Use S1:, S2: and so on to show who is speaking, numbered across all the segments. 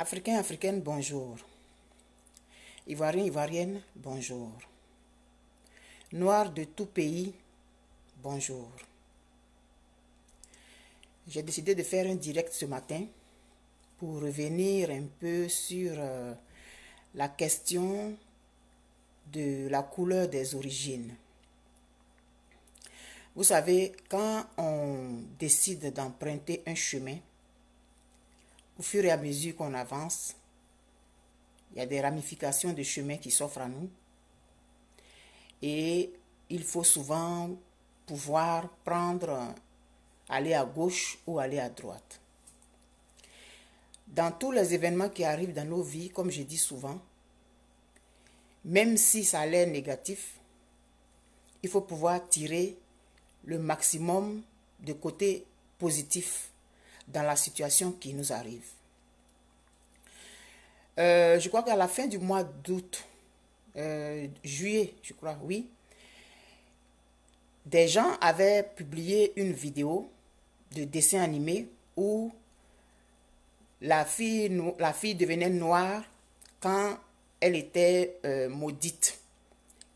S1: Africains, Africaines, bonjour. Ivoiriens, Ivoirienne, bonjour. Noirs de tout pays, bonjour. J'ai décidé de faire un direct ce matin pour revenir un peu sur euh, la question de la couleur des origines. Vous savez, quand on décide d'emprunter un chemin, au fur et à mesure qu'on avance, il y a des ramifications de chemin qui s'offrent à nous. Et il faut souvent pouvoir prendre, aller à gauche ou aller à droite. Dans tous les événements qui arrivent dans nos vies, comme je dis souvent, même si ça a l'air négatif, il faut pouvoir tirer le maximum de côté positif dans la situation qui nous arrive. Euh, je crois qu'à la fin du mois d'août, euh, juillet, je crois, oui, des gens avaient publié une vidéo de dessin animé où la fille, la fille devenait noire quand elle était euh, maudite,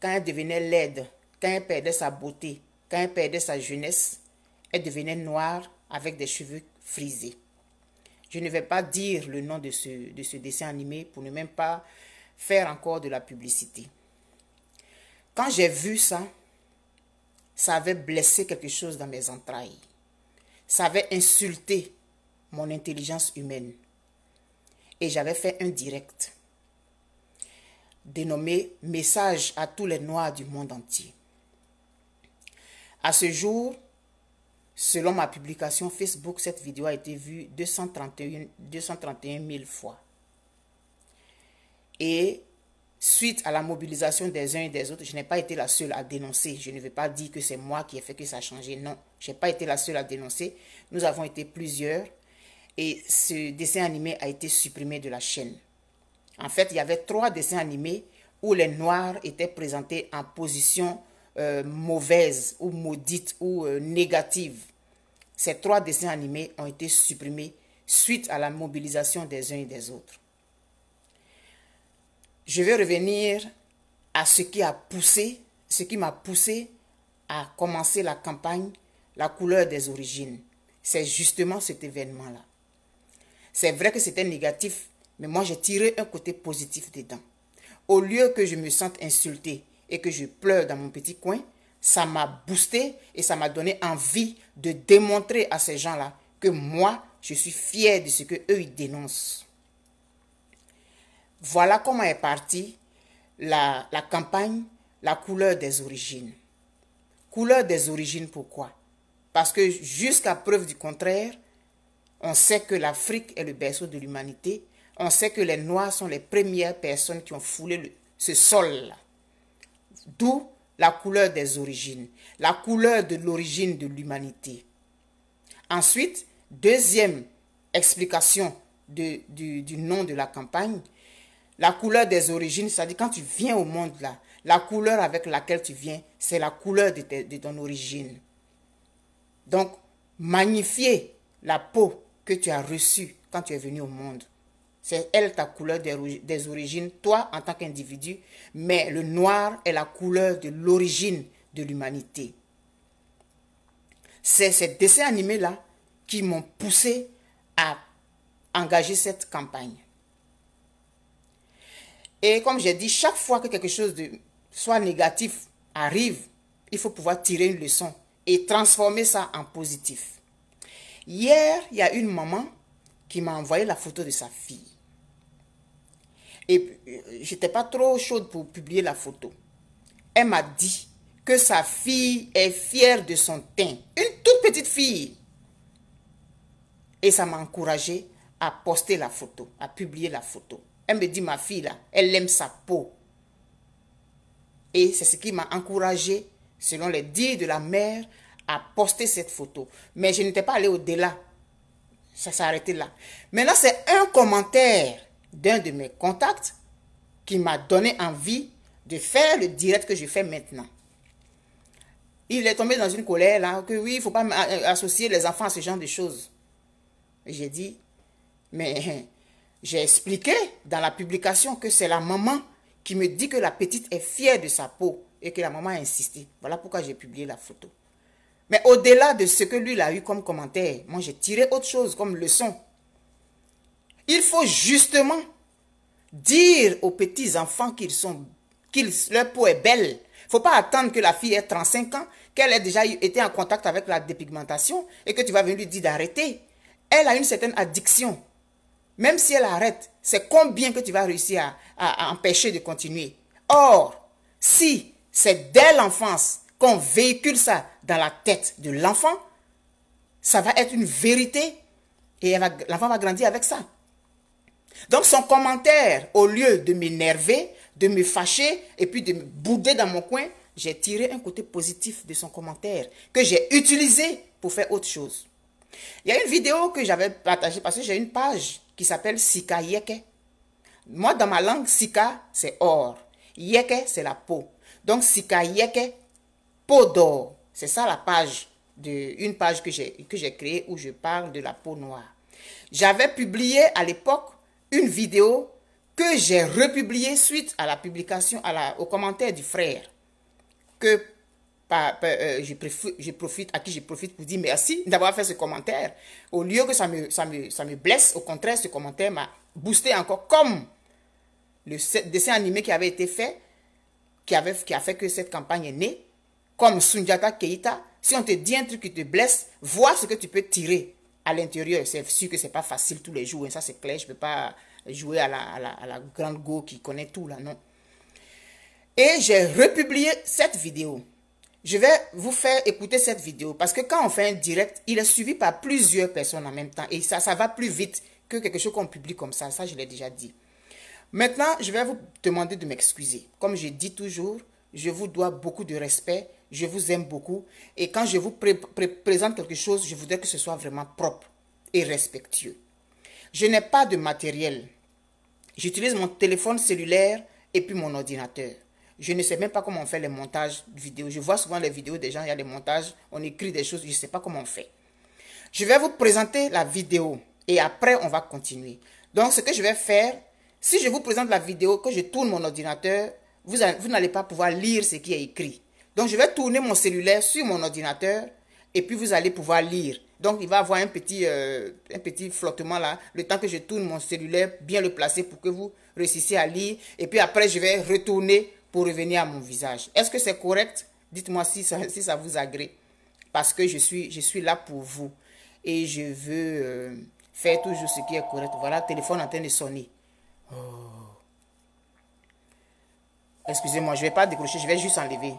S1: quand elle devenait laide, quand elle perdait sa beauté, quand elle perdait sa jeunesse, elle devenait noire avec des cheveux frisé. Je ne vais pas dire le nom de ce, de ce dessin animé pour ne même pas faire encore de la publicité. Quand j'ai vu ça, ça avait blessé quelque chose dans mes entrailles. Ça avait insulté mon intelligence humaine. Et j'avais fait un direct dénommé Message à tous les Noirs du monde entier. À ce jour, Selon ma publication Facebook, cette vidéo a été vue 231, 231 000 fois. Et suite à la mobilisation des uns et des autres, je n'ai pas été la seule à dénoncer. Je ne veux pas dire que c'est moi qui ai fait que ça a changé. Non, je n'ai pas été la seule à dénoncer. Nous avons été plusieurs et ce dessin animé a été supprimé de la chaîne. En fait, il y avait trois dessins animés où les Noirs étaient présentés en position euh, mauvaise ou maudite ou euh, négative. Ces trois dessins animés ont été supprimés suite à la mobilisation des uns et des autres. Je vais revenir à ce qui a poussé, ce qui m'a poussé à commencer la campagne La couleur des origines. C'est justement cet événement-là. C'est vrai que c'était négatif, mais moi j'ai tiré un côté positif dedans. Au lieu que je me sente insultée et que je pleure dans mon petit coin, ça m'a boosté et ça m'a donné envie de démontrer à ces gens-là que moi, je suis fier de ce que eux ils dénoncent. Voilà comment est partie la, campagne La couleur des origines. Couleur des origines, pourquoi Parce que jusqu'à preuve du contraire, on sait que l'Afrique est le berceau de l'humanité. On sait que les Noirs sont les premières personnes qui ont foulé ce sol-là. D'où la couleur des origines, la couleur de l'origine de l'humanité. Ensuite, deuxième explication de, du, nom de la campagne, la couleur des origines, c'est-à-dire quand tu viens au monde là, la couleur avec laquelle tu viens, c'est la couleur de, de ton origine. Donc, magnifier la peau que tu as reçue quand tu es venu au monde. C'est elle ta couleur des, origines, toi en tant qu'individu, mais le noir est la couleur de l'origine de l'humanité. C'est ces dessins animés-là qui m'ont poussé à engager cette campagne. Et comme j'ai dit, chaque fois que quelque chose de soit négatif arrive, il faut pouvoir tirer une leçon et transformer ça en positif. Hier, il y a une maman qui m'a envoyé la photo de sa fille et euh, j'étais pas trop chaude pour publier la photo. Elle m'a dit que sa fille est fière de son teint. Une toute petite fille. Et ça m'a encouragé à poster la photo, à publier la photo. Elle me dit, ma fille, là, elle aime sa peau. Et c'est ce qui m'a encouragé, selon les dires de la mère, à poster cette photo. Mais je n'étais pas allée au-delà. Ça s'est arrêté là. Maintenant, c'est un commentaire d'un de mes contacts qui m'a donné envie de faire le direct que je fais maintenant. Il est tombé dans une colère là, que oui, il ne faut pas associer les enfants à ce genre de choses. J'ai dit, mais j'ai expliqué dans la publication que c'est la maman qui me dit que la petite est fière de sa peau et que la maman a insisté. Voilà pourquoi j'ai publié la photo. Mais au-delà de ce que lui a eu comme commentaire, moi j'ai tiré autre chose comme leçon il faut justement dire aux petits-enfants qu'ils sont, qu'ils, leur peau est belle. faut pas attendre que la fille ait 35 ans, qu'elle ait déjà été en contact avec la dépigmentation et que tu vas venir lui dire d'arrêter. Elle a une certaine addiction. Même si elle arrête, c'est combien que tu vas réussir à, à empêcher de continuer. Or, si c'est dès l'enfance qu'on véhicule ça dans la tête de l'enfant, ça va être une vérité et l'enfant va grandir avec ça. Donc son commentaire, au lieu de m'énerver, de me fâcher et puis de me bouder dans mon coin, j'ai tiré un côté positif de son commentaire que j'ai utilisé pour faire autre chose. Il y a une vidéo que j'avais partagée parce que j'ai une page qui s'appelle Sika Yeke. Moi, dans ma langue, Sika, c'est or. Yeke, c'est la peau. Donc, Sika Yeke, peau d'or. C'est ça la page, de, une page que j'ai créée où je parle de la peau noire. J'avais publié à l'époque une vidéo que j'ai republiée suite à la publication, à la, au commentaire du frère, que euh, je, profite, à qui je profite pour dire merci d'avoir fait ce commentaire. Au lieu que ça me, ça me, ça me blesse, au contraire, ce commentaire m'a boosté encore comme le dessin animé qui avait été fait, qui, avait, qui a fait que cette campagne est née, comme Sunjata Keita. Si on te dit un truc qui te blesse, vois ce que tu peux tirer à l'intérieur. C'est sûr que c'est pas facile tous les jours, et hein. ça c'est clair, je peux pas jouer à la, à la grande go qui connaît tout là, non. Et j'ai republié cette vidéo. Je vais vous faire écouter cette vidéo parce que quand on fait un direct, il est suivi par plusieurs personnes en même temps et ça, ça va plus vite que quelque chose qu'on publie comme ça. Ça, je l'ai déjà dit. Maintenant, je vais vous demander de m'excuser. Comme je dis toujours, je vous dois beaucoup de respect, je vous aime beaucoup. Et quand je vous présente quelque chose, je voudrais que ce soit vraiment propre et respectueux. Je n'ai pas de matériel. J'utilise mon téléphone cellulaire et puis mon ordinateur. Je ne sais même pas comment on fait les montages vidéo. Je vois souvent les vidéos des gens, il y a des montages, on écrit des choses, je ne sais pas comment on fait. Je vais vous présenter la vidéo et après on va continuer. Donc ce que je vais faire, si je vous présente la vidéo, que je tourne mon ordinateur, vous, n'allez pas pouvoir lire ce qui est écrit. Donc, je vais tourner mon cellulaire sur mon ordinateur et puis vous allez pouvoir lire. Donc, il va avoir un petit, euh, un petit flottement là, le temps que je tourne mon cellulaire, bien le placer pour que vous réussissiez à lire. Et puis après, je vais retourner pour revenir à mon visage. Est-ce que c'est correct Dites-moi si ça, si ça vous agrée. Parce que je suis, je suis là pour vous. Et je veux euh, faire toujours ce qui est correct. Voilà, téléphone en train de sonner. Excusez-moi, je vais pas décrocher, je vais juste enlever.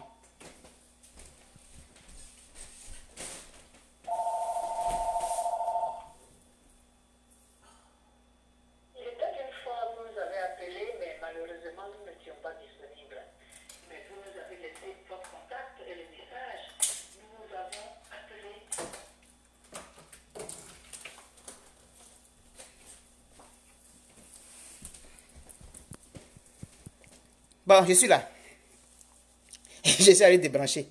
S1: Bon, je suis là. je suis allé débrancher.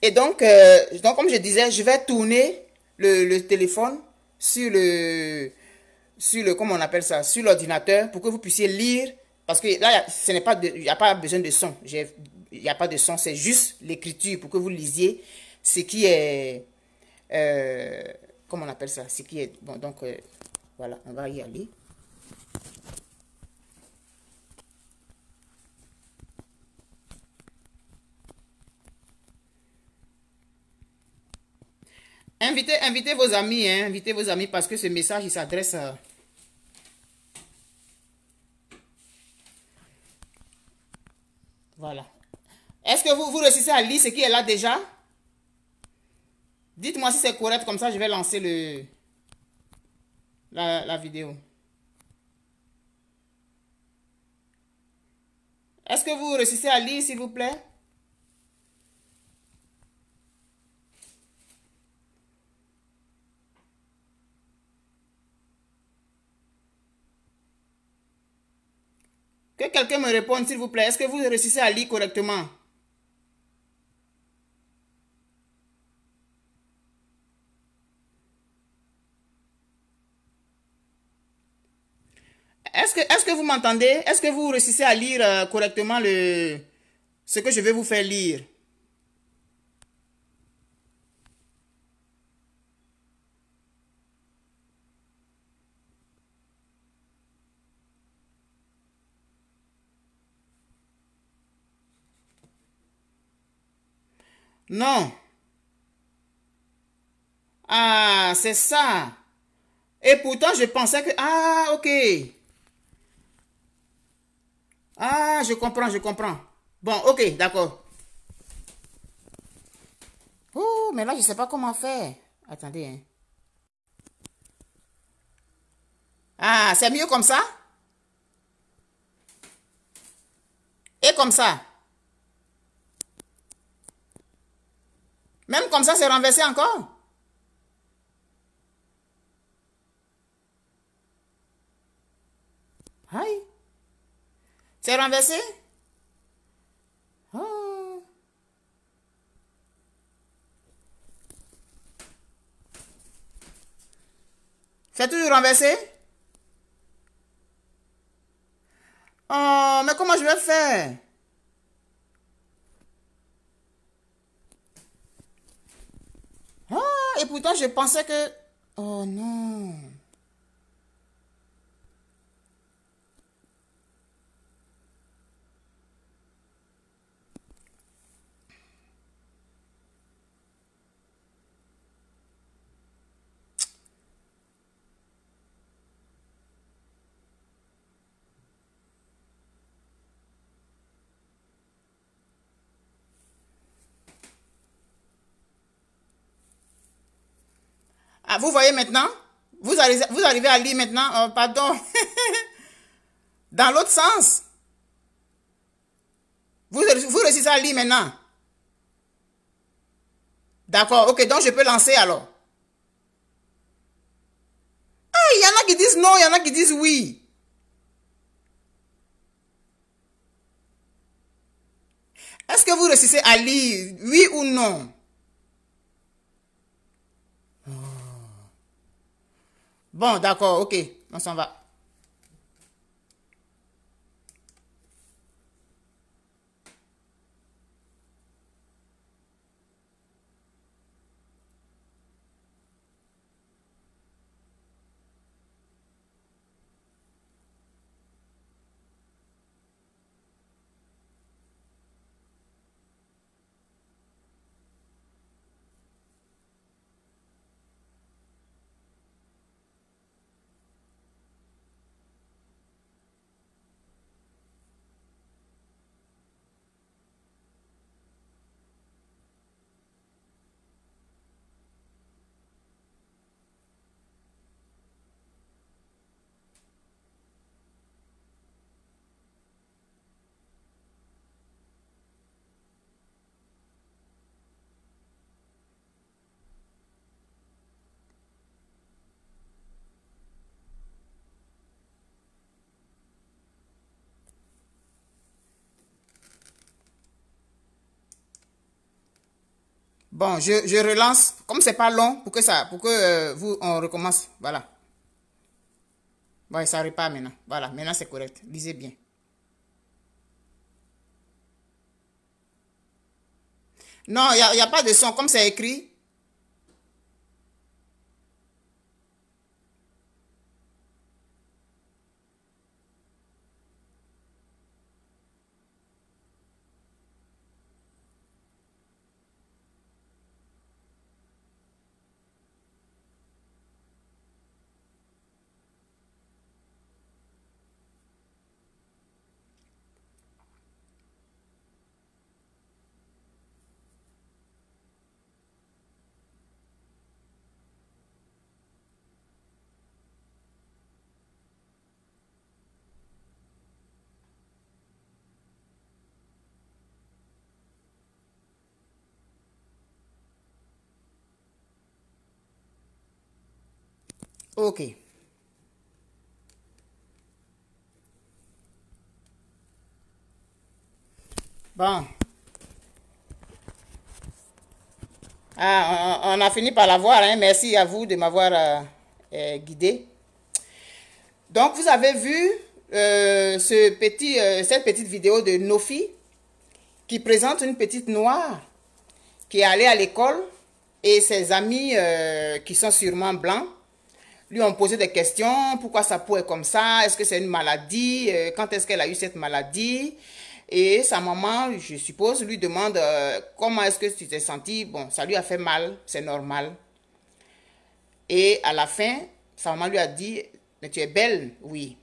S1: Et donc, euh, donc, comme je disais, je vais tourner le, téléphone sur le, sur le, comment on appelle ça, sur l'ordinateur pour que vous puissiez lire. Parce que là, ce n'est pas, il n'y a pas besoin de son. Il n'y a pas de son, c'est juste l'écriture pour que vous lisiez ce qui est, euh, comment on appelle ça, ce qui est, bon, donc, euh, voilà, on va y aller. Invitez, invitez vos amis, hein, invitez vos amis parce que ce message, il s'adresse à... Euh, voilà. Est-ce que vous, vous réussissez à lire ce qui est là déjà Dites-moi si c'est correct, comme ça je vais lancer le, la, la vidéo. Est-ce que vous réussissez à lire, s'il vous plaît quelqu'un me répond s'il vous plaît. Est-ce que vous réussissez à lire correctement Est-ce que, est ce que vous m'entendez Est-ce que vous réussissez à lire euh, correctement le, ce que je vais vous faire lire Non. Ah, c'est ça. Et pourtant, je pensais que... Ah, ok. Ah, je comprends, je comprends. Bon, ok, d'accord. Oh, mais là, je ne sais pas comment faire. Attendez. Hein. Ah, c'est mieux comme ça? Et comme ça? Même comme ça, c'est renversé encore. Aïe. C'est renversé? Ah. C'est toujours renversé? Oh, mais comment je vais faire? Ah, et pourtant, je pensais que... Oh non. Ah, vous voyez maintenant vous arrivez, vous arrivez à lire maintenant, oh, pardon, dans l'autre sens. Vous, vous réussissez à lire maintenant. D'accord, ok, donc je peux lancer alors. Ah, il y en a qui disent non, il y en a qui disent oui. Est-ce que vous réussissez à lire, oui ou non Bon, d'accord, ok, on s'en va. Bon, je, relance. Comme c'est pas long, pour que ça, pour que euh, vous, on recommence. Voilà. Ouais, ça repart maintenant. Voilà, maintenant c'est correct. Lisez bien. Non, il n'y a pas de son. Comme c'est écrit, OK. Bon. Ah, on, a fini par la voir. Hein. Merci à vous de m'avoir euh, euh, guidé. Donc, vous avez vu euh, ce petit, cette petite vidéo de Nofi qui présente une petite noire qui est allée à l'école et ses amis qui sont sûrement blancs lui ont posé des questions, pourquoi sa peau est comme ça, est-ce que c'est une maladie, euh, quand est-ce qu'elle a eu cette maladie. Et sa maman, je suppose, lui demande euh, comment est-ce que tu t'es senti. Bon, ça lui a fait mal, c'est normal. Et à la fin, sa maman lui a dit, mais tu es belle, oui.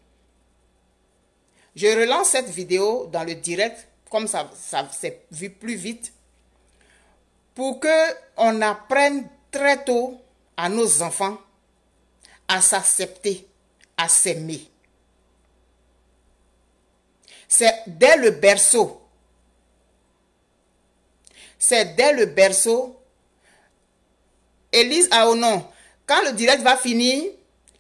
S1: Je relance cette vidéo dans le direct, comme ça, ça s'est vu plus vite, pour que on apprenne très tôt à nos enfants à s'accepter, à s'aimer. C'est dès le berceau. C'est dès le berceau. Élise nom quand le direct va finir,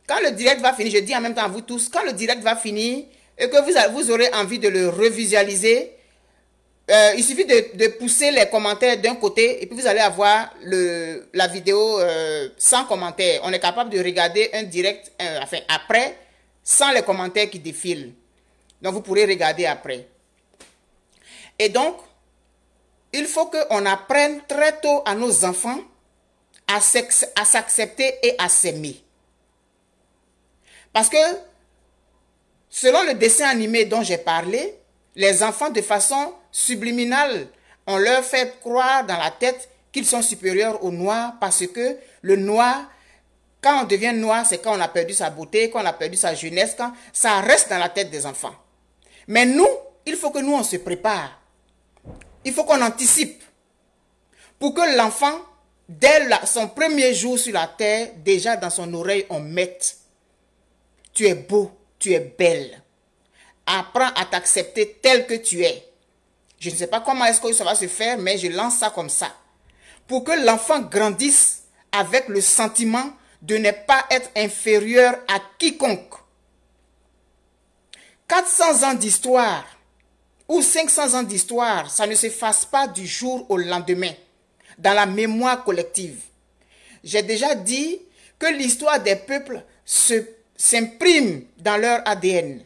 S1: quand le direct va finir, je dis en même temps à vous tous, quand le direct va finir et que vous, vous aurez envie de le revisualiser, euh, il suffit de, pousser les commentaires d'un côté et puis vous allez avoir le, la vidéo euh, sans commentaires. On est capable de regarder un direct, euh, enfin après, sans les commentaires qui défilent. Donc vous pourrez regarder après. Et donc, il faut qu'on apprenne très tôt à nos enfants à s'accepter et à s'aimer. Parce que, selon le dessin animé dont j'ai parlé, les enfants, de façon Subliminal On leur fait croire dans la tête qu'ils sont supérieurs aux noirs parce que le noir, quand on devient noir, c'est quand on a perdu sa beauté, quand on a perdu sa jeunesse, quand ça reste dans la tête des enfants. Mais nous, il faut que nous, on se prépare. Il faut qu'on anticipe pour que l'enfant, dès son premier jour sur la terre, déjà dans son oreille, on mette Tu es beau, tu es belle. Apprends à t'accepter tel que tu es. Je ne sais pas comment est-ce que ça va se faire, mais je lance ça comme ça. Pour que l'enfant grandisse avec le sentiment de ne pas être inférieur à quiconque. 400 ans d'histoire ou 500 ans d'histoire, ça ne s'efface pas du jour au lendemain dans la mémoire collective. J'ai déjà dit que l'histoire des peuples s'imprime dans leur ADN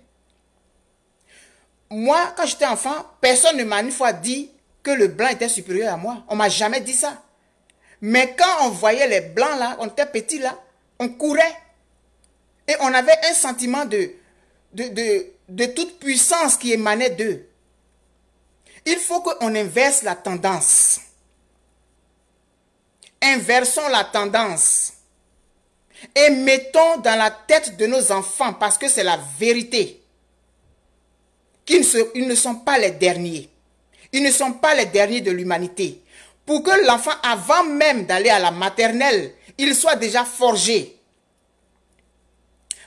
S1: moi, quand j'étais enfant, personne ne m'a une fois dit que le blanc était supérieur à moi. On m'a jamais dit ça. Mais quand on voyait les blancs là, on était petit là, on courait. Et on avait un sentiment de, de, de toute puissance qui émanait d'eux. Il faut qu'on inverse la tendance. Inversons la tendance. Et mettons dans la tête de nos enfants, parce que c'est la vérité qu'ils ne, sont pas les derniers. Ils ne sont pas les derniers de l'humanité. Pour que l'enfant, avant même d'aller à la maternelle, il soit déjà forgé.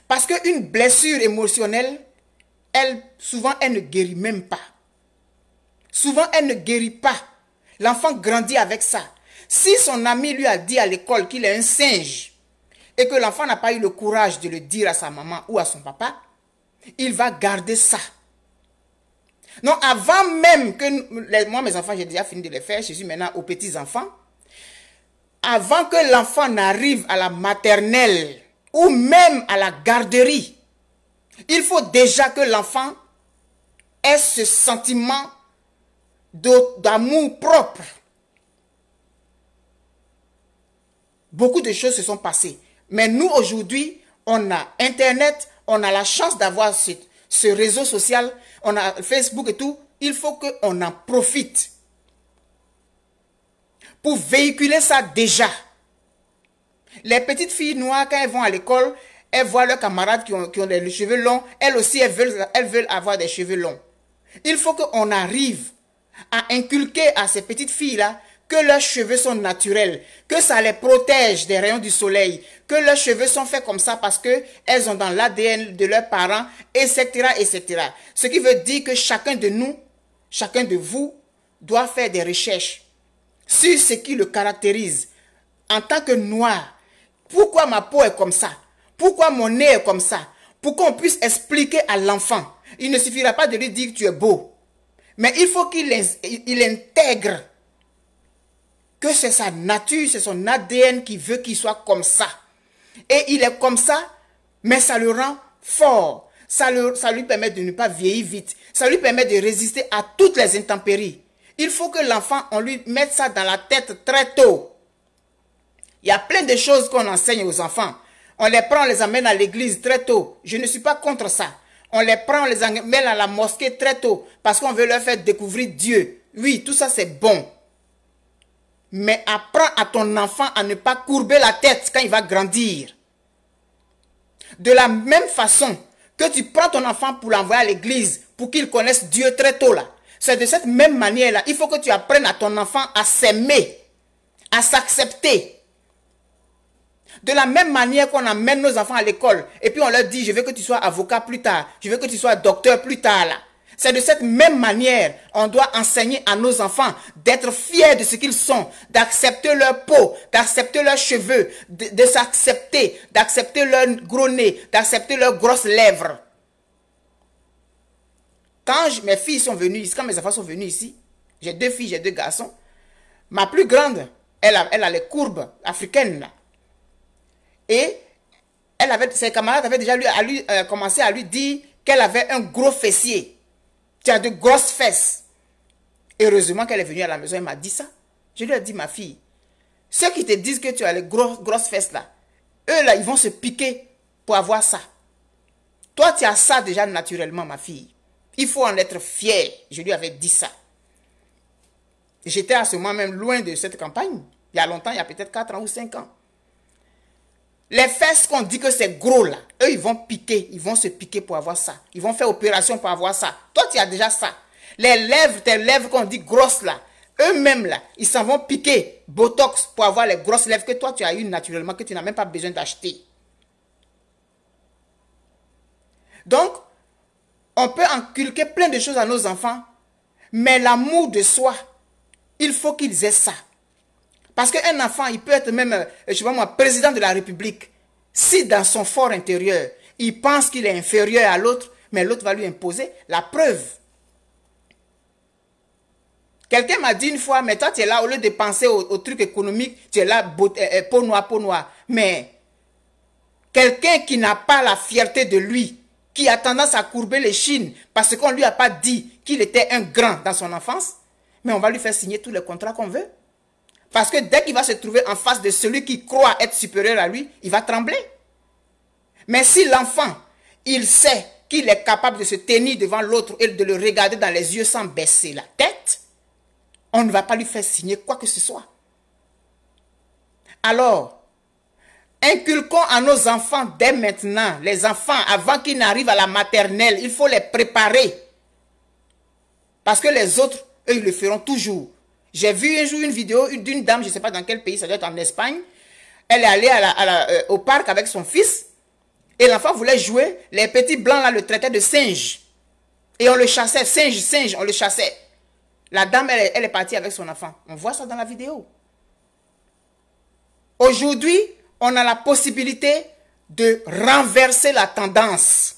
S1: Parce qu'une blessure émotionnelle, elle, souvent, elle ne guérit même pas. Souvent, elle ne guérit pas. L'enfant grandit avec ça. Si son ami lui a dit à l'école qu'il est un singe et que l'enfant n'a pas eu le courage de le dire à sa maman ou à son papa, il va garder ça. Non, avant même que moi, mes enfants, j'ai déjà fini de les faire, je suis maintenant aux petits-enfants. Avant que l'enfant n'arrive à la maternelle ou même à la garderie, il faut déjà que l'enfant ait ce sentiment d'amour propre. Beaucoup de choses se sont passées. Mais nous, aujourd'hui, on a Internet, on a la chance d'avoir cette ce réseau social, on a Facebook et tout, il faut qu'on en profite pour véhiculer ça déjà. Les petites filles noires, quand elles vont à l'école, elles voient leurs camarades qui ont, des les cheveux longs, elles aussi, veulent, elles veulent avoir des cheveux longs. Il faut qu'on arrive à inculquer à ces petites filles-là que leurs cheveux sont naturels, que ça les protège des rayons du soleil, que leurs cheveux sont faits comme ça parce que elles ont dans l'ADN de leurs parents, etc., etc. Ce qui veut dire que chacun de nous, chacun de vous, doit faire des recherches sur ce qui le caractérise en tant que noir. Pourquoi ma peau est comme ça Pourquoi mon nez est comme ça Pour qu'on puisse expliquer à l'enfant. Il ne suffira pas de lui dire que tu es beau. Mais il faut qu'il il intègre que c'est sa nature, c'est son ADN qui veut qu'il soit comme ça. Et il est comme ça, mais ça le rend fort. Ça, ça lui permet de ne pas vieillir vite. Ça lui permet de résister à toutes les intempéries. Il faut que l'enfant, on lui mette ça dans la tête très tôt. Il y a plein de choses qu'on enseigne aux enfants. On les prend, on les amène à l'église très tôt. Je ne suis pas contre ça. On les prend, on les amène à la mosquée très tôt parce qu'on veut leur faire découvrir Dieu. Oui, tout ça c'est bon. Mais apprends à ton enfant à ne pas courber la tête quand il va grandir. De la même façon que tu prends ton enfant pour l'envoyer à l'église, pour qu'il connaisse Dieu très tôt là. C'est de cette même manière-là. Il faut que tu apprennes à ton enfant à s'aimer, à s'accepter. De la même manière qu'on amène nos enfants à l'école et puis on leur dit, je veux que tu sois avocat plus tard, je veux que tu sois docteur plus tard là. C'est de cette même manière, on doit enseigner à nos enfants d'être fiers de ce qu'ils sont, d'accepter leur peau, d'accepter leurs cheveux, de, s'accepter, d'accepter leur gros nez, d'accepter leurs grosses lèvres. Quand mes filles sont venues ici, quand mes enfants sont venus ici, j'ai deux filles, j'ai deux garçons, ma plus grande, elle a, elle a les courbes africaines. Et elle avait, ses camarades avaient déjà à euh, commencé à lui dire qu'elle avait un gros fessier. Tu de grosses fesses. Heureusement qu'elle est venue à la maison, et m'a dit ça. Je lui ai dit, ma fille, ceux qui te disent que tu as les grosses grosses fesses là, eux là, ils vont se piquer pour avoir ça. Toi, tu as ça déjà naturellement, ma fille. Il faut en être fier. Je lui avais dit ça. J'étais à ce moment même loin de cette campagne. Il y a longtemps, il y a peut-être 4 ans ou 5 ans. Les fesses qu'on dit que c'est gros là, eux ils vont piquer, ils vont se piquer pour avoir ça. Ils vont faire opération pour avoir ça. Toi tu as déjà ça. Les lèvres, tes lèvres qu'on dit grosses là, eux-mêmes là, ils s'en vont piquer Botox pour avoir les grosses lèvres que toi tu as eu naturellement, que tu n'as même pas besoin d'acheter. Donc, on peut inculquer plein de choses à nos enfants, mais l'amour de soi, il faut qu'ils aient ça. Parce qu'un enfant, il peut être même, euh, je sais moi, président de la République. Si dans son fort intérieur, il pense qu'il est inférieur à l'autre, mais l'autre va lui imposer la preuve. Quelqu'un m'a dit une fois, mais toi, tu es là, au lieu de penser au, truc économique, tu es là, beau, euh, euh, peau noire, peau noire. Mais quelqu'un qui n'a pas la fierté de lui, qui a tendance à courber les chines parce qu'on ne lui a pas dit qu'il était un grand dans son enfance, mais on va lui faire signer tous les contrats qu'on veut. Parce que dès qu'il va se trouver en face de celui qui croit être supérieur à lui, il va trembler. Mais si l'enfant, il sait qu'il est capable de se tenir devant l'autre et de le regarder dans les yeux sans baisser la tête, on ne va pas lui faire signer quoi que ce soit. Alors, inculquons à nos enfants dès maintenant, les enfants, avant qu'ils n'arrivent à la maternelle, il faut les préparer. Parce que les autres, eux, ils le feront toujours. J'ai vu un jour une vidéo d'une dame, je ne sais pas dans quel pays, ça doit être en Espagne. Elle est allée euh, au parc avec son fils et l'enfant voulait jouer. Les petits blancs là le traitaient de singe. Et on le chassait, singe, singe, on le chassait. La dame, elle est partie avec son enfant. On voit ça dans la vidéo. Aujourd'hui, on a la possibilité de renverser la tendance.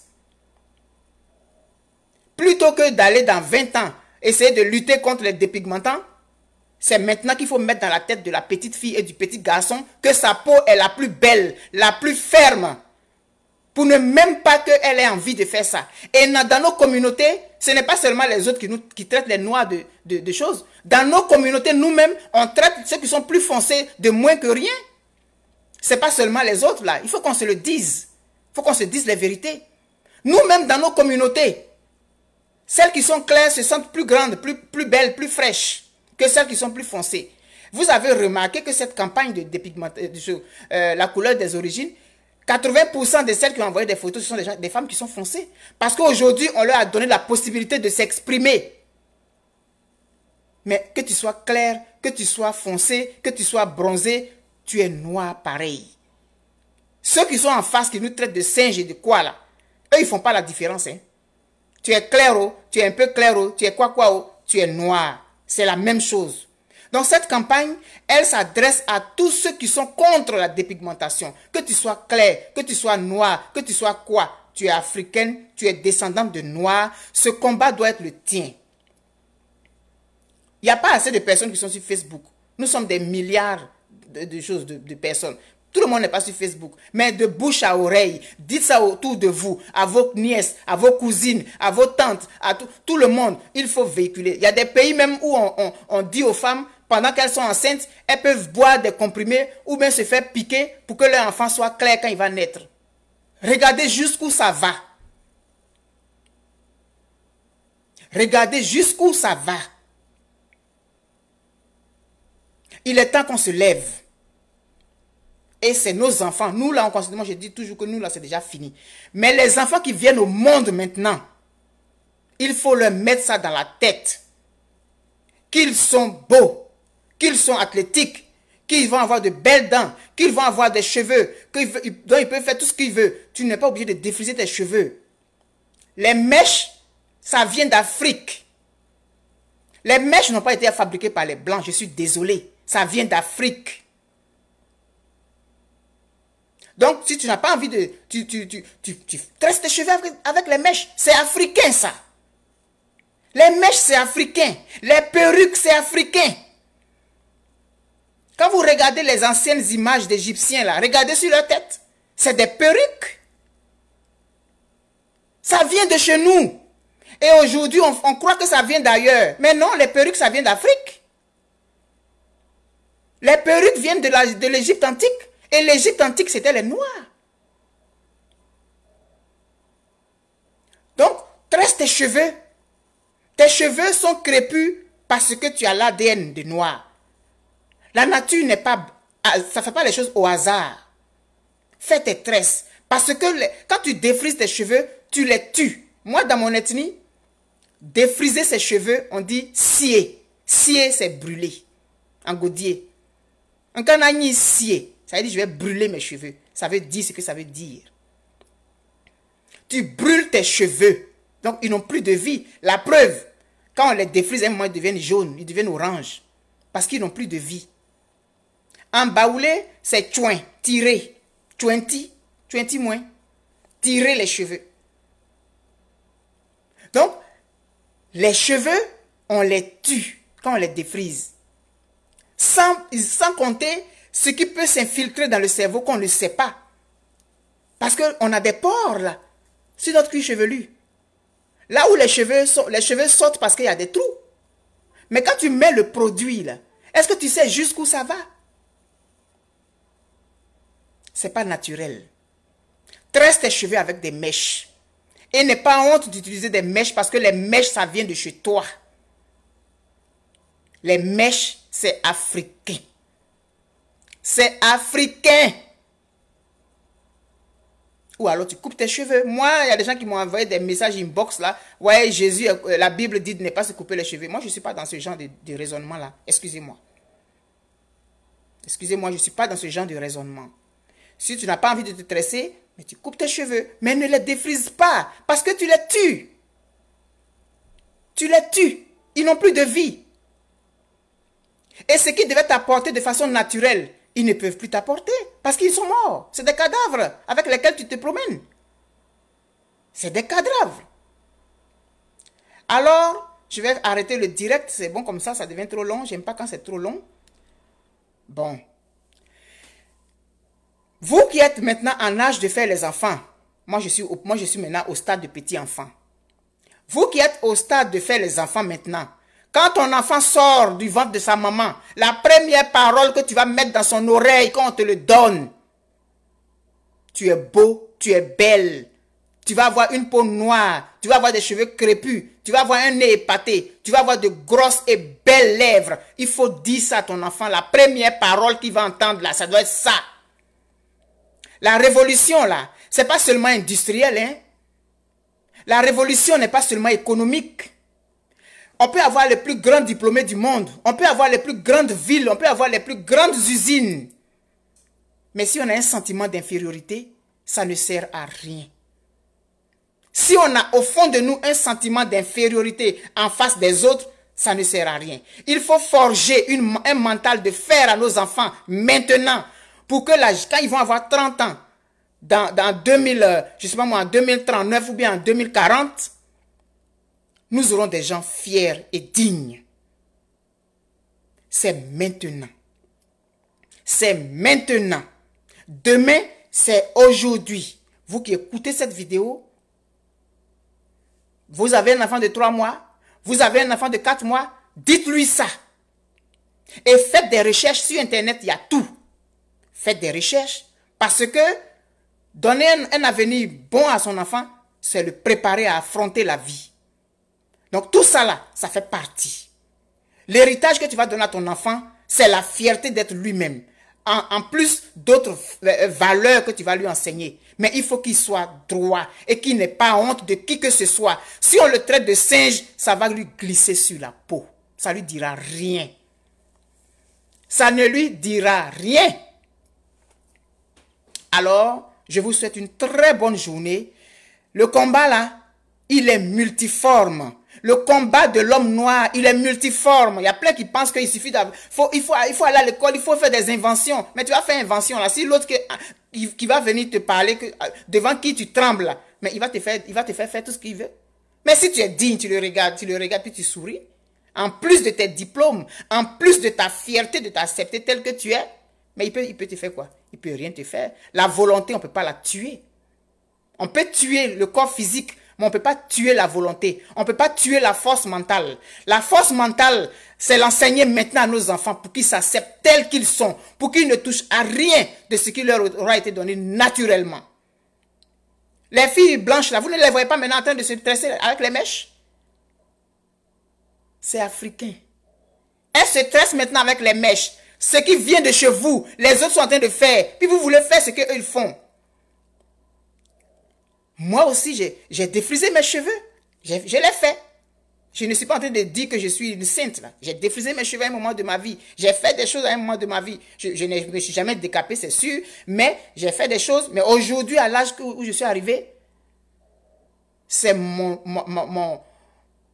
S1: Plutôt que d'aller dans 20 ans essayer de lutter contre les dépigmentants, c'est maintenant qu'il faut mettre dans la tête de la petite fille et du petit garçon que sa peau est la plus belle, la plus ferme. Pour ne même pas qu'elle ait envie de faire ça. Et dans nos communautés, ce n'est pas seulement les autres qui, nous, traitent les noirs de, choses. Dans nos communautés, nous-mêmes, on traite ceux qui sont plus foncés de moins que rien. Ce n'est pas seulement les autres là. Il faut qu'on se le dise. Il faut qu'on se dise les vérités. Nous-mêmes dans nos communautés, celles qui sont claires se sentent plus grandes, plus, plus belles, plus fraîches que celles qui sont plus foncées. Vous avez remarqué que cette campagne de dépigmentation, euh, euh, la couleur des origines, 80% de celles qui ont envoyé des photos, ce sont des, des femmes qui sont foncées. Parce qu'aujourd'hui, on leur a donné la possibilité de s'exprimer. Mais que tu sois clair, que tu sois foncé, que tu sois bronzé, tu es noir pareil. Ceux qui sont en face, qui nous traitent de singes et de quoi là, eux, ils font pas la différence. Hein. Tu es clair, tu es un peu clair, tu es quoi quoi, tu es noir. C'est la même chose. Dans cette campagne, elle s'adresse à tous ceux qui sont contre la dépigmentation. Que tu sois clair, que tu sois noir, que tu sois quoi, tu es africaine, tu es descendante de noir, ce combat doit être le tien. Il n'y a pas assez de personnes qui sont sur Facebook. Nous sommes des milliards de, choses, de personnes. Tout le monde n'est pas sur Facebook. Mais de bouche à oreille, dites ça autour de vous, à vos nièces, à vos cousines, à vos tantes, à tout, tout le monde. Il faut véhiculer. Il y a des pays même où on, on dit aux femmes, pendant qu'elles sont enceintes, elles peuvent boire des comprimés ou bien se faire piquer pour que leur enfant soit clair quand il va naître. Regardez jusqu'où ça va. Regardez jusqu'où ça va. Il est temps qu'on se lève. Et c'est nos enfants. Nous, là, on considère, moi, je dis toujours que nous, là, c'est déjà fini. Mais les enfants qui viennent au monde maintenant, il faut leur mettre ça dans la tête. Qu'ils sont beaux, qu'ils sont athlétiques, qu'ils vont avoir de belles dents, qu'ils vont avoir des cheveux, dont ils peuvent faire tout ce qu'ils veulent. Tu n'es pas obligé de défriser tes cheveux. Les mèches, ça vient d'Afrique. Les mèches n'ont pas été fabriquées par les Blancs, je suis désolé. Ça vient d'Afrique. Donc, si tu n'as pas envie de... Tu, tu, tresses tes cheveux avec, les mèches. C'est africain, ça. Les mèches, c'est africain. Les perruques, c'est africain. Quand vous regardez les anciennes images d'Égyptiens, là, regardez sur leur tête. C'est des perruques. Ça vient de chez nous. Et aujourd'hui, on, croit que ça vient d'ailleurs. Mais non, les perruques, ça vient d'Afrique. Les perruques viennent de l'Égypte antique. Et l'Égypte antique, c'était les Noirs. Donc, tresse tes cheveux. Tes cheveux sont crépus parce que tu as l'ADN de noir. La nature n'est pas... Ah, ça ne fait pas les choses au hasard. Fais tes tresses. Parce que quand tu défrises tes cheveux, tu les tues. Moi, dans mon ethnie, défriser ses cheveux, on dit scier. Scier, c'est brûler. En gaudier. En canani, scier. Ça veut dire je vais brûler mes cheveux. Ça veut dire ce que ça veut dire. Tu brûles tes cheveux. Donc, ils n'ont plus de vie. La preuve, quand on les défrise, un moment, ils deviennent jaunes, ils deviennent oranges. Parce qu'ils n'ont plus de vie. En baoulé, c'est tuin, tirer. Twenty, twenty moins. Tirer les cheveux. Donc, les cheveux, on les tue quand on les défrise. Sans, sans compter ce qui peut s'infiltrer dans le cerveau qu'on ne sait pas. Parce qu'on a des pores là, sur notre cuir chevelu. Là où les cheveux, sont, les cheveux sortent parce qu'il y a des trous. Mais quand tu mets le produit là, est-ce que tu sais jusqu'où ça va C'est pas naturel. Tresse tes cheveux avec des mèches. Et n'aie pas honte d'utiliser des mèches parce que les mèches, ça vient de chez toi. Les mèches, c'est africain c'est africain. Ou alors tu coupes tes cheveux. Moi, il y a des gens qui m'ont envoyé des messages inbox là. Ouais, Jésus, euh, la Bible dit de ne pas se couper les cheveux. Moi, je ne suis pas dans ce genre de, raisonnement là. Excusez-moi. Excusez-moi, je ne suis pas dans ce genre de raisonnement. Si tu n'as pas envie de te tresser, mais tu coupes tes cheveux, mais ne les défrise pas, parce que tu les tues. Tu les tues. Ils n'ont plus de vie. Et ce qui devait t'apporter de façon naturelle, ils ne peuvent plus t'apporter parce qu'ils sont morts. C'est des cadavres avec lesquels tu te promènes. C'est des cadavres. Alors, je vais arrêter le direct. C'est bon comme ça, ça devient trop long. J'aime pas quand c'est trop long. Bon. Vous qui êtes maintenant en âge de faire les enfants, moi je suis, moi, je suis maintenant au stade de petit enfant. Vous qui êtes au stade de faire les enfants maintenant, quand ton enfant sort du ventre de sa maman, la première parole que tu vas mettre dans son oreille quand on te le donne, tu es beau, tu es belle, tu vas avoir une peau noire, tu vas avoir des cheveux crépus, tu vas avoir un nez épaté, tu vas avoir de grosses et belles lèvres. Il faut dire ça à ton enfant. La première parole qu'il va entendre là, ça doit être ça. La révolution là, c'est pas seulement industriel, hein. La révolution n'est pas seulement économique. On peut avoir les plus grands diplômés du monde. On peut avoir les plus grandes villes. On peut avoir les plus grandes usines. Mais si on a un sentiment d'infériorité, ça ne sert à rien. Si on a au fond de nous un sentiment d'infériorité en face des autres, ça ne sert à rien. Il faut forger une, un mental de fer à nos enfants maintenant pour que là, quand ils vont avoir 30 ans, dans, 2000, euh, en 2039 ou bien en 2040, nous aurons des gens fiers et dignes. C'est maintenant. C'est maintenant. Demain, c'est aujourd'hui. Vous qui écoutez cette vidéo, vous avez un enfant de 3 mois, vous avez un enfant de 4 mois, dites-lui ça. Et faites des recherches sur Internet, il y a tout. Faites des recherches parce que donner un, un avenir bon à son enfant, c'est le préparer à affronter la vie. Donc tout ça là, ça fait partie. L'héritage que tu vas donner à ton enfant, c'est la fierté d'être lui-même. En, plus d'autres euh, valeurs que tu vas lui enseigner. Mais il faut qu'il soit droit et qu'il n'ait pas honte de qui que ce soit. Si on le traite de singe, ça va lui glisser sur la peau. Ça lui dira rien. Ça ne lui dira rien. Alors, je vous souhaite une très bonne journée. Le combat là, il est multiforme. Le combat de l'homme noir, il est multiforme. Il y a plein qui pensent qu'il suffit d'avoir... il, faut, il faut aller à l'école, il faut faire des inventions. Mais tu vas faire invention là. Si l'autre qui, ah, qui, va venir te parler, que, ah, devant qui tu trembles mais il va te faire, il va te faire faire tout ce qu'il veut. Mais si tu es digne, tu le regardes, tu le regardes puis tu souris. En plus de tes diplômes, en plus de ta fierté de t'accepter tel que tu es. Mais il peut, il peut te faire quoi Il peut rien te faire. La volonté, on ne peut pas la tuer. On peut tuer le corps physique, on ne peut pas tuer la volonté. On ne peut pas tuer la force mentale. La force mentale, c'est l'enseigner maintenant à nos enfants pour qu'ils s'acceptent tels qu'ils sont, pour qu'ils ne touchent à rien de ce qui leur aura été donné naturellement. Les filles blanches, là, vous ne les voyez pas maintenant en train de se tresser avec les mèches C'est africain. Elles se tressent maintenant avec les mèches. Ce qui vient de chez vous, les autres sont en train de faire. Puis vous voulez faire ce qu'eux, font. Moi aussi, j'ai défrisé mes cheveux. Je, l'ai fait. Je ne suis pas en train de dire que je suis une sainte. J'ai défrisé mes cheveux à un moment de ma vie. J'ai fait des choses à un moment de ma vie. Je, ne me suis jamais décapé, c'est sûr. Mais j'ai fait des choses. Mais aujourd'hui, à l'âge où je suis arrivé, c'est mon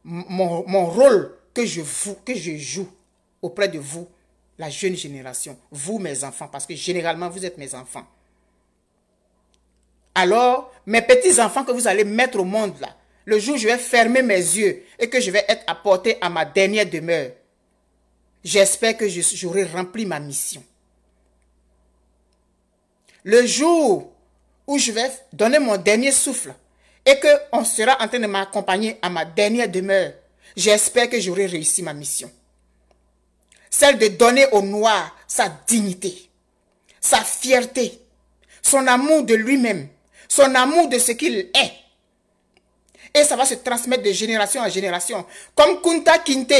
S1: mon, mon, rôle que je, que je joue auprès de vous, la jeune génération, vous mes enfants, parce que généralement vous êtes mes enfants. Alors, mes petits-enfants que vous allez mettre au monde là, le jour où je vais fermer mes yeux et que je vais être apporté à ma dernière demeure, j'espère que j'aurai rempli ma mission. Le jour où je vais donner mon dernier souffle et qu'on sera en train de m'accompagner à ma dernière demeure, j'espère que j'aurai réussi ma mission. Celle de donner au noir sa dignité, sa fierté, son amour de lui-même, son amour de ce qu'il est. Et ça va se transmettre de génération en génération. Comme Kunta Kinte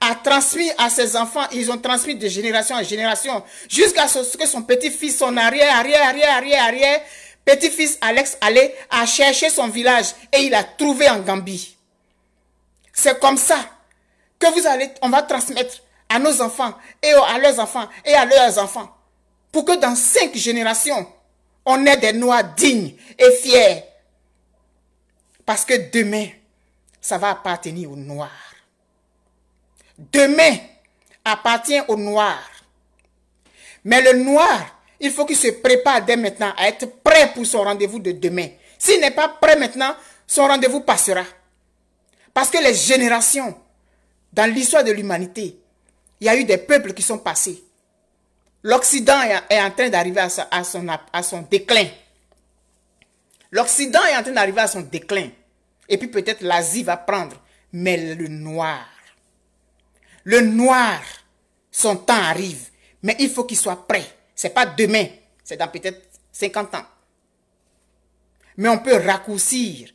S1: a transmis à ses enfants, ils ont transmis de génération en génération, jusqu'à ce que son petit-fils, son arrière, arrière, arrière, arrière, arrière, petit-fils Alex allait à chercher son village et il a trouvé en Gambie. C'est comme ça que vous allez, on va transmettre à nos enfants et à leurs enfants et à leurs enfants pour que dans cinq générations, on est des Noirs dignes et fiers. Parce que demain, ça va appartenir aux Noirs. Demain appartient aux Noirs. Mais le Noir, il faut qu'il se prépare dès maintenant à être prêt pour son rendez-vous de demain. S'il n'est pas prêt maintenant, son rendez-vous passera. Parce que les générations, dans l'histoire de l'humanité, il y a eu des peuples qui sont passés. L'Occident est en train d'arriver à, son, déclin. L'Occident est en train d'arriver à son déclin. Et puis peut-être l'Asie va prendre. Mais le noir, le noir, son temps arrive. Mais il faut qu'il soit prêt. C'est pas demain, c'est dans peut-être 50 ans. Mais on peut raccourcir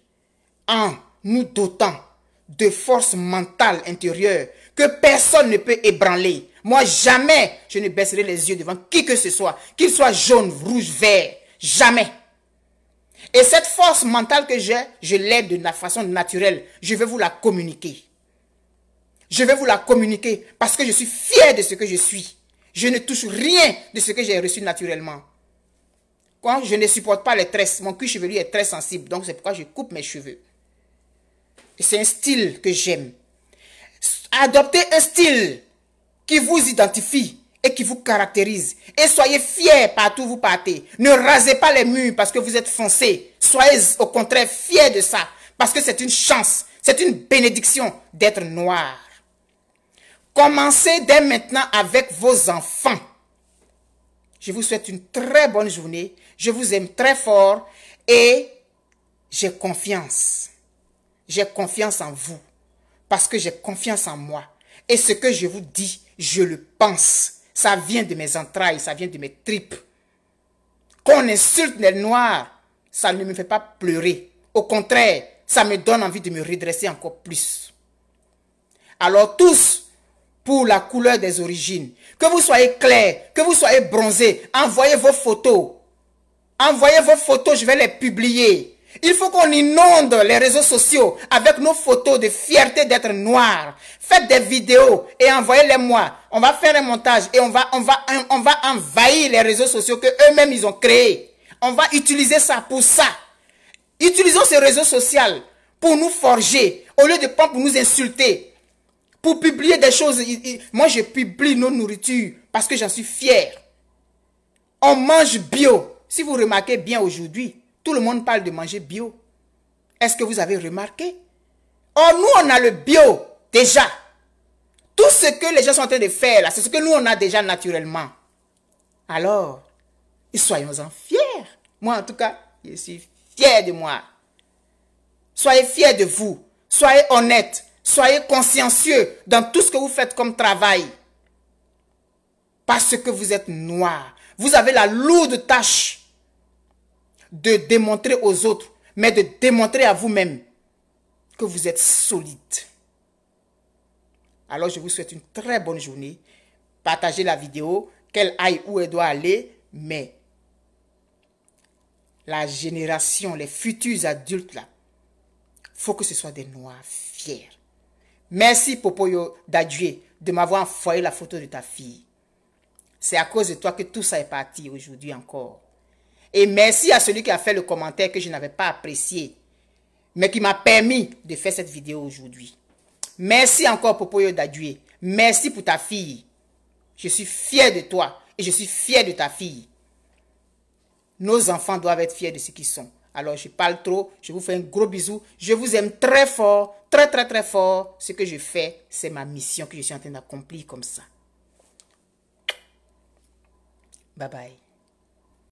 S1: en nous dotant de force mentale intérieure que personne ne peut ébranler. Moi, jamais je ne baisserai les yeux devant qui que ce soit, qu'il soit jaune, rouge, vert. Jamais. Et cette force mentale que j'ai, je l'ai de la façon naturelle. Je vais vous la communiquer. Je vais vous la communiquer parce que je suis fier de ce que je suis. Je ne touche rien de ce que j'ai reçu naturellement. Quand je ne supporte pas les tresses, mon cuir chevelu est très sensible, donc c'est pourquoi je coupe mes cheveux. C'est un style que j'aime. Adopter un style qui vous identifie et qui vous caractérise. Et soyez fiers partout où vous partez. Ne rasez pas les murs parce que vous êtes foncé. Soyez au contraire fiers de ça parce que c'est une chance, c'est une bénédiction d'être noir. Commencez dès maintenant avec vos enfants. Je vous souhaite une très bonne journée. Je vous aime très fort et j'ai confiance. J'ai confiance en vous parce que j'ai confiance en moi. Et ce que je vous dis, je le pense. Ça vient de mes entrailles, ça vient de mes tripes. Qu'on insulte les Noirs, ça ne me fait pas pleurer. Au contraire, ça me donne envie de me redresser encore plus. Alors tous, pour la couleur des origines, que vous soyez clair, que vous soyez bronzé, envoyez vos photos. Envoyez vos photos, je vais les publier. Il faut qu'on inonde les réseaux sociaux avec nos photos de fierté d'être noir. Faites des vidéos et envoyez-les moi. On va faire un montage et on va, on va, on va envahir les réseaux sociaux que eux-mêmes ils ont créés. On va utiliser ça pour ça. Utilisons ces réseaux sociaux pour nous forger au lieu de pas pour nous insulter. Pour publier des choses. Moi, je publie nos nourritures parce que j'en suis fier. On mange bio. Si vous remarquez bien aujourd'hui, tout le monde parle de manger bio. Est-ce que vous avez remarqué Or, nous, on a le bio déjà. Tout ce que les gens sont en train de faire, là, c'est ce que nous, on a déjà naturellement. Alors, soyons-en fiers. Moi, en tout cas, je suis fier de moi. Soyez fiers de vous. Soyez honnêtes. Soyez consciencieux dans tout ce que vous faites comme travail. Parce que vous êtes noir. Vous avez la lourde tâche de démontrer aux autres, mais de démontrer à vous-même que vous êtes solide. Alors je vous souhaite une très bonne journée. Partagez la vidéo, qu'elle aille où elle doit aller, mais la génération, les futurs adultes là, faut que ce soit des noirs fiers. Merci Popoyo d'adieu de m'avoir envoyé la photo de ta fille. C'est à cause de toi que tout ça est parti aujourd'hui encore. Et merci à celui qui a fait le commentaire que je n'avais pas apprécié, mais qui m'a permis de faire cette vidéo aujourd'hui. Merci encore Popoyo Dadué. Merci pour ta fille. Je suis fier de toi et je suis fier de ta fille. Nos enfants doivent être fiers de ce qu'ils sont. Alors je parle trop, je vous fais un gros bisou. Je vous aime très fort, très très très fort. Ce que je fais, c'est ma mission que je suis en train d'accomplir comme ça. Bye bye.